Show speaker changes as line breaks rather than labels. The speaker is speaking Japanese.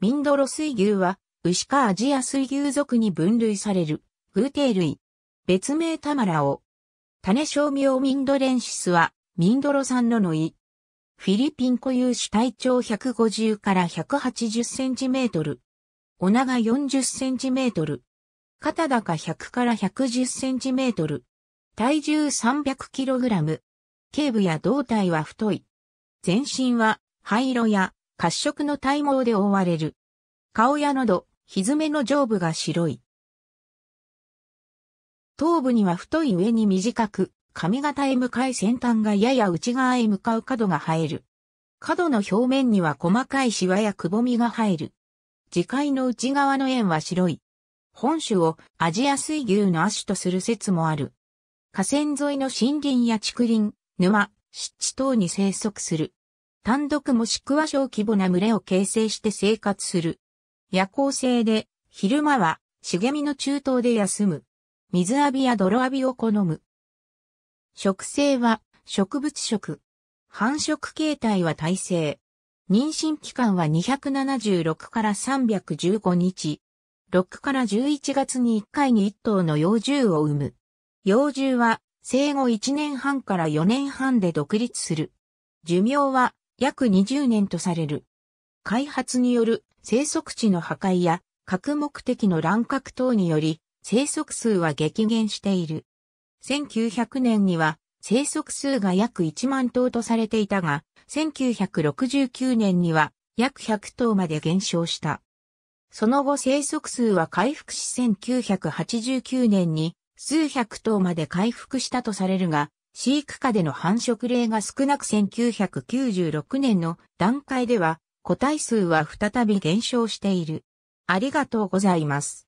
ミンドロ水牛は、牛かアジア水牛属に分類される、テー類。別名タマラオ。種小名ミンドレンシスは、ミンドロ産ののい。フィリピン固有種体長150から180センチメートル。お長40センチメートル。肩高100から110センチメートル。体重300キログラム。頸部や胴体は太い。全身は灰色や褐色の体毛で覆われる。顔や喉、ひずめの上部が白い。頭部には太い上に短く、髪型へ向かい先端がやや内側へ向かう角が生える。角の表面には細かいシワやくぼみが生える。磁界の内側の円は白い。本種を味やす水牛の亜種とする説もある。河川沿いの森林や竹林、沼、湿地等に生息する。単独もしくは小規模な群れを形成して生活する。夜行性で、昼間は茂みの中東で休む。水浴びや泥浴びを好む。食性は植物食。繁殖形態は耐性。妊娠期間は276から315日。6から11月に1回に1頭の幼獣を産む。幼獣は生後1年半から4年半で独立する。寿命は約20年とされる。開発による生息地の破壊や核目的の乱獲等により生息数は激減している。1900年には生息数が約1万頭とされていたが、1969年には約100頭まで減少した。その後生息数は回復し1989年に数百頭まで回復したとされるが、飼育下での繁殖例が少なく1996年の段階では個体数は再び減少している。ありがとうございます。